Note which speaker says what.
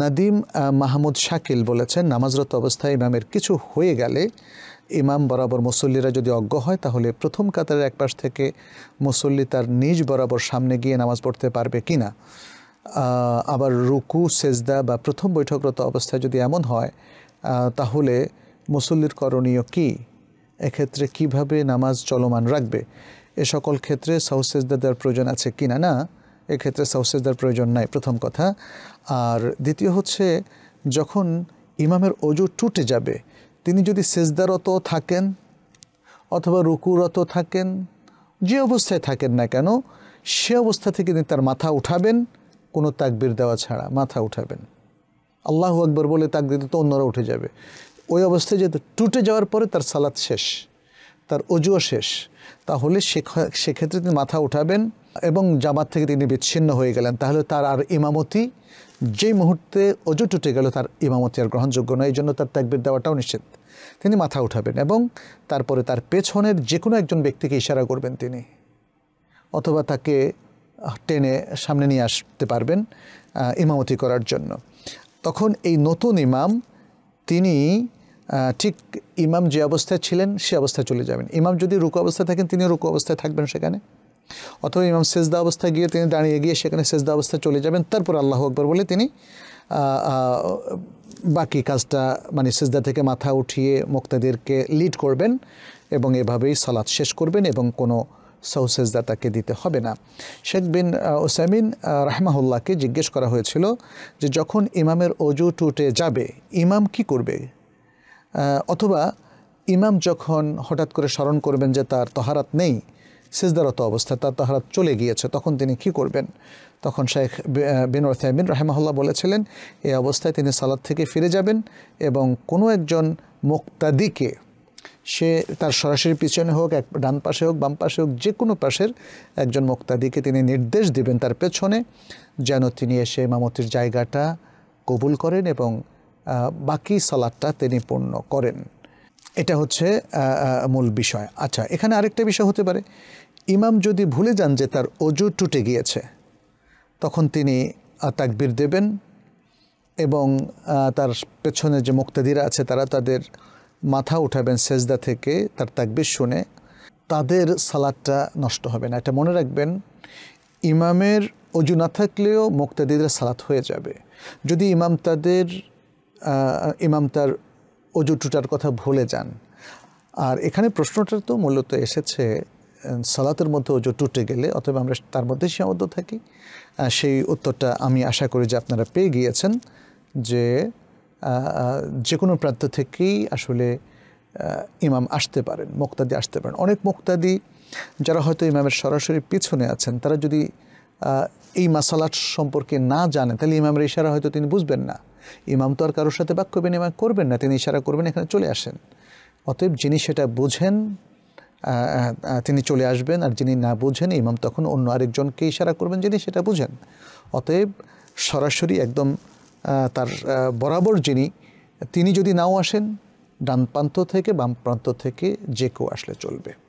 Speaker 1: নাদিম মাহমুদ শাকিল বলেছেন নামাজরত অবস্থায় ইমামের কিছু হয়ে গেলে ইমাম বরাবর মুসল্লিরা যদি অজ্ঞ হয় তাহলে প্রথম কাতারের একপাশ থেকে মুসল্লি তার নিজ বরাবর সামনে গিয়ে নামাজ পড়তে পারবে কি না আবার রুকু সেজদা বা প্রথম বৈঠকরত অবস্থায় যদি এমন হয় তাহলে মুসল্লির করণীয় কি এক্ষেত্রে কিভাবে নামাজ চলমান রাখবে এ সকল ক্ষেত্রে সাউসেজদা দেওয়ার প্রয়োজন আছে কি না না এক্ষেত্রে সাউসেজদার প্রয়োজন নাই প্রথম কথা আর দ্বিতীয় হচ্ছে যখন ইমামের অজু টুটে যাবে তিনি যদি সেজদারত থাকেন অথবা রুকুরত থাকেন যে অবস্থায় থাকেন না কেন সে অবস্থা থেকে তিনি তার মাথা উঠাবেন কোনো তাকবির দেওয়া ছাড়া মাথা উঠাবেন আল্লাহ আকবর বলে তাকবির তো অন্যরা উঠে যাবে ওই অবস্থায় যে টুটে যাওয়ার পরে তার সালাত শেষ তার অজুও শেষ তাহলে সেক্ষেত্রে তিনি মাথা উঠাবেন এবং জামাত থেকে তিনি বিচ্ছিন্ন হয়ে গেলেন তাহলে তার আর ইমামতি যেই মুহূর্তে অজু টুটে গেল তার ইমামতি আর গ্রহণযোগ্য নয় এই জন্য তার ত্যাগবির দেওয়াটাও নিশ্চিত তিনি মাথা উঠাবেন এবং তারপরে তার পেছনের যে কোনো একজন ব্যক্তিকে ইশারা করবেন তিনি অথবা তাকে টেনে সামনে নিয়ে আসতে পারবেন ইমামতি করার জন্য তখন এই নতুন ইমাম তিনি ঠিক ইমাম যে অবস্থায় ছিলেন সে অবস্থায় চলে যাবেন ইমাম যদি রুকু অবস্থায় থাকেন তিনি রুকু অবস্থায় থাকবেন সেখানে অথবা ইমাম সেজদা অবস্থায় গিয়ে তিনি দাঁড়িয়ে গিয়ে সেখানে সেজদা অবস্থায় চলে যাবেন তারপর আল্লাহ আকবর বলে তিনি বাকি কাজটা মানে সেজদা থেকে মাথা উঠিয়ে মোক্তাদেরকে লিড করবেন এবং এভাবেই সালাদ শেষ করবেন এবং কোনো সৌসেজদা তাকে দিতে হবে না শেখ বিন ওসামিন রাহমাহুল্লাহকে জিজ্ঞেস করা হয়েছিল যে যখন ইমামের অজু টুটে যাবে ইমাম কি করবে অথবা ইমাম যখন হঠাৎ করে স্মরণ করবেন যে তার তহারাত নেই সিজদারত অবস্থায় তার তাহারাত চলে গিয়েছে তখন তিনি কি করবেন তখন শেখ বিন ওথাইমিন রাহেমাহুল্লাহ বলেছিলেন এই অবস্থায় তিনি সালাদ থেকে ফিরে যাবেন এবং কোনো একজন মুক্তাদিকে সে তার সরাসরি পিছনে হোক এক ডান পাশে হোক বাম পাশে হোক যে কোনো পাশের একজন মুক্তাদিকে তিনি নির্দেশ দিবেন তার পেছনে যেন তিনি এসে মামতির জায়গাটা কবুল করেন এবং বাকি সালাদটা তিনি পূর্ণ করেন এটা হচ্ছে মূল বিষয় আচ্ছা এখানে আরেকটা বিষয় হতে পারে ইমাম যদি ভুলে যান যে তার অজু টুটে গিয়েছে তখন তিনি তাকবির দেবেন এবং তার পেছনে যে মুক্তাদিরা আছে তারা তাদের মাথা উঠাবেন সেজদা থেকে তার তাকবির শুনে তাদের সালাদটা নষ্ট হবে না এটা মনে রাখবেন ইমামের অজু না থাকলেও মুক্তাদিদের সালাত হয়ে যাবে যদি ইমাম তাদের ইমাম তার অজু টুটার কথা ভুলে যান আর এখানে প্রশ্নটা তো মূলত এসেছে সালাতের মধ্যে অজু টুটে গেলে অথবা আমরা তার মধ্যে সীমাবদ্ধ থাকি সেই উত্তরটা আমি আশা করি যে আপনারা পেয়ে গিয়েছেন যে যে কোনো প্রান্ত থেকেই আসলে ইমাম আসতে পারেন মোক্তাদি আসতে পারেন অনেক মোক্তাদি যারা হয়তো ইমামের সরাসরি পিছনে আছেন তারা যদি এই মাসালাট সম্পর্কে না জানে তাহলে ইমামের ইশারা হয়তো তিনি বুঝবেন না ইমাম তো আর কারোর সাথে বাক্য বিনিময় করবেন না তিনি ইশারা করবেন এখানে চলে আসেন অতএব যিনি সেটা বোঝেন তিনি চলে আসবেন আর যিনি না বোঝেন ইমাম তখন অন্য আরেকজনকে ইশারা করবেন যিনি সেটা বুঝেন অতএব সরাসরি একদম তার বরাবর যিনি তিনি যদি নাও আসেন ডান প্রান্ত থেকে বাম প্রান্ত থেকে যে কেউ আসলে চলবে